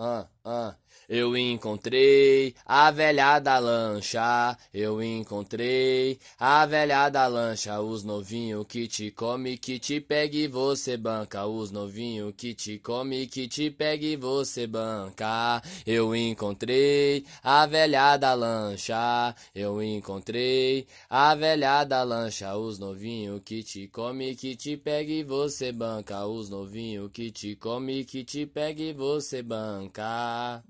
Uh, encontrei a velha da lancha, eu encontrei a velha da lancha, os novinhos que te come, que te pega e você banca, os novinhos que te come, que te pega e você banca. Eu encontrei a velha da lancha, eu encontrei a velha da lancha, os novinhos que te come, que te pega e você banca, os novinhos que te come, que te pega e você banca.